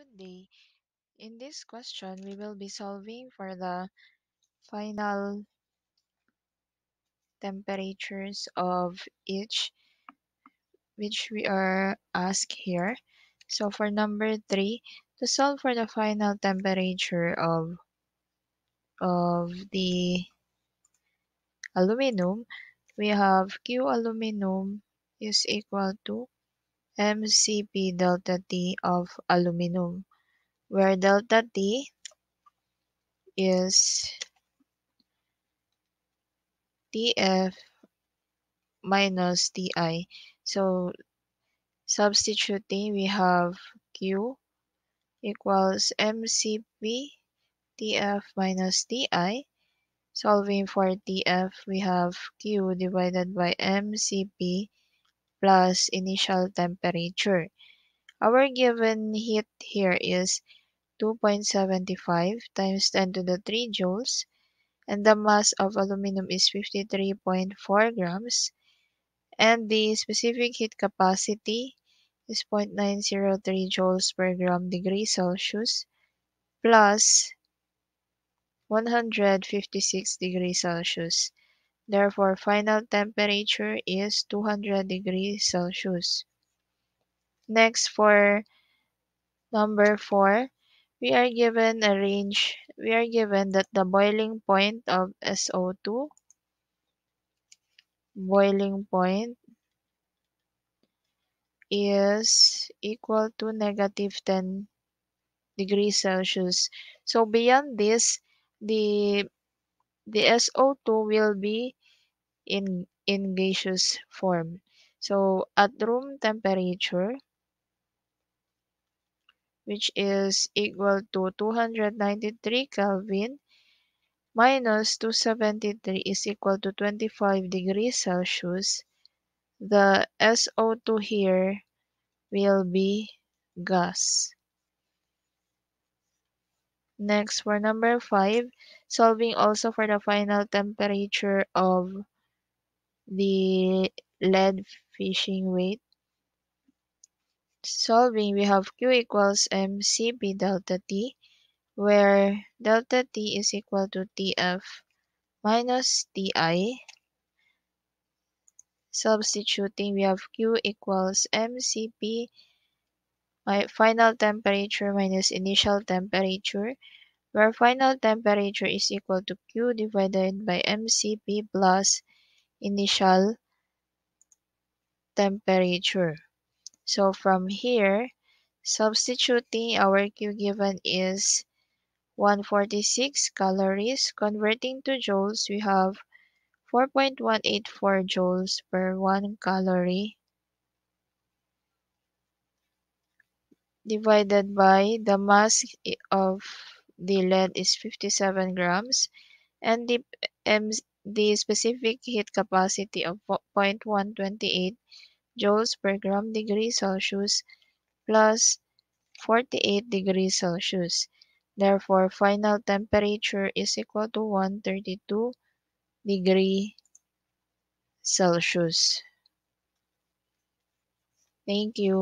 good day. In this question, we will be solving for the final temperatures of each, which we are asked here. So for number three, to solve for the final temperature of, of the aluminum, we have Q aluminum is equal to MCp delta T of aluminum, where delta T is TF minus TI. So substituting, we have Q equals MCP TF minus TI. Solving for TF, we have Q divided by MCP plus initial temperature. Our given heat here is 2.75 times 10 to the 3 joules and the mass of aluminum is 53.4 grams and the specific heat capacity is 0.903 joules per gram degree Celsius plus 156 degrees Celsius. Therefore, final temperature is 200 degrees Celsius. Next, for number 4, we are given a range. We are given that the boiling point of SO2, boiling point is equal to negative 10 degrees Celsius. So beyond this, the the SO2 will be in, in gaseous form. So at room temperature, which is equal to 293 Kelvin minus 273 is equal to 25 degrees Celsius, the SO2 here will be gas. Next, for number 5, solving also for the final temperature of the lead fishing weight. Solving, we have Q equals MCP delta T, where delta T is equal to TF minus TI. Substituting, we have Q equals MCP, my final temperature minus initial temperature where final temperature is equal to Q divided by mCp plus initial temperature. So from here, substituting our Q given is 146 calories. Converting to joules, we have 4.184 joules per 1 calorie divided by the mass of the lead is 57 grams and the, m the specific heat capacity of 0.128 joules per gram degree Celsius plus 48 degrees Celsius. Therefore, final temperature is equal to 132 degree Celsius. Thank you.